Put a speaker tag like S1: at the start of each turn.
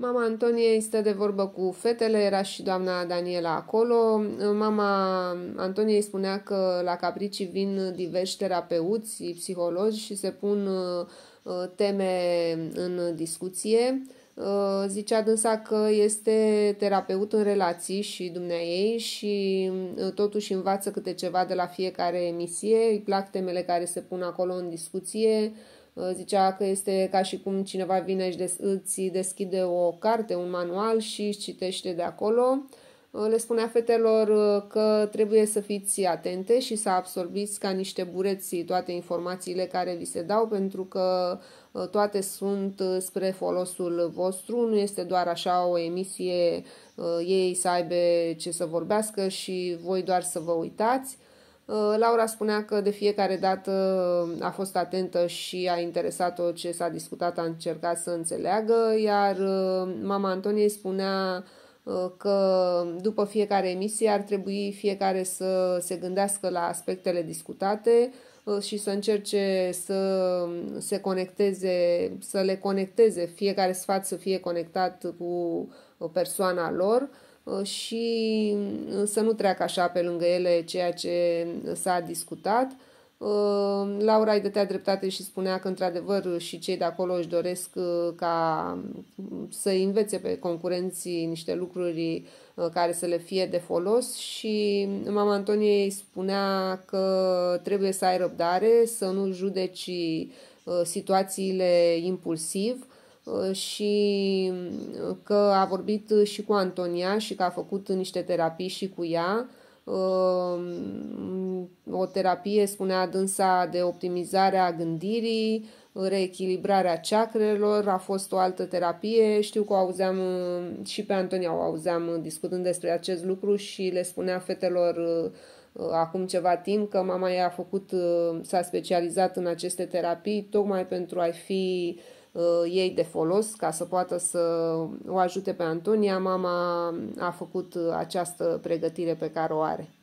S1: Mama Antonie stă de vorbă cu fetele, era și doamna Daniela acolo. Mama Antonie spunea că la Caprici vin diversi terapeuți, psihologi și se pun uh, teme în discuție. Uh, zicea dânsa că este terapeut în relații și dumnea ei și uh, totuși învață câte ceva de la fiecare emisie, îi plac temele care se pun acolo în discuție, Uh, zicea că este ca și cum cineva vine și des- îți deschide o carte, un manual și citește de acolo. Uh, le spunea fetelor uh, că trebuie să fiți atente și să absorbiți ca niște bureți toate informațiile care vi se dau, pentru că toate sunt spre folosul vostru, nu este doar așa o emisie ei să aibă ce să vorbească și voi doar să vă uitați. Uh, Laura spunea că de fiecare dată uh, a fost atentă și a interesat-o ce s-a discutat, a încercat să înțeleagă, iar uh, mama Antoniei spunea că după fiecare emisie ar trebui fiecare să se gândească la aspectele discutate și să încerce să se conecteze, să le conecteze, fiecare sfat să fie conectat cu persoana lor Uh, și uh, să nu treacă așa pe lângă ele ceea ce s-a discutat. Uh, Laura îi dătea dreptate și spunea că într-adevăr și cei de acolo își doresc ca mm, să învețe pe concurenții niște lucruri care să le fie de folos și mama Antoniei spunea că trebuie să ai răbdare, să nu judeci situațiile impulsiv, Uh, și uh, că a vorbit și cu Antonia și că a făcut niște terapii și cu ea. Uh, o terapie, spunea dânsa, de optimizare a gândirii, reechilibrarea chakrelor, a fost o altă terapie. Știu că o auzeam și pe Antonia o auzeam discutând despre acest lucru și le spunea fetelor acum ceva timp că mama ei a făcut, s-a specializat în aceste terapii tocmai pentru a fi uh, Uh, ei de folos ca să poată să o ajute pe Antonia. Mama a făcut uh, această pregătire pe care o are.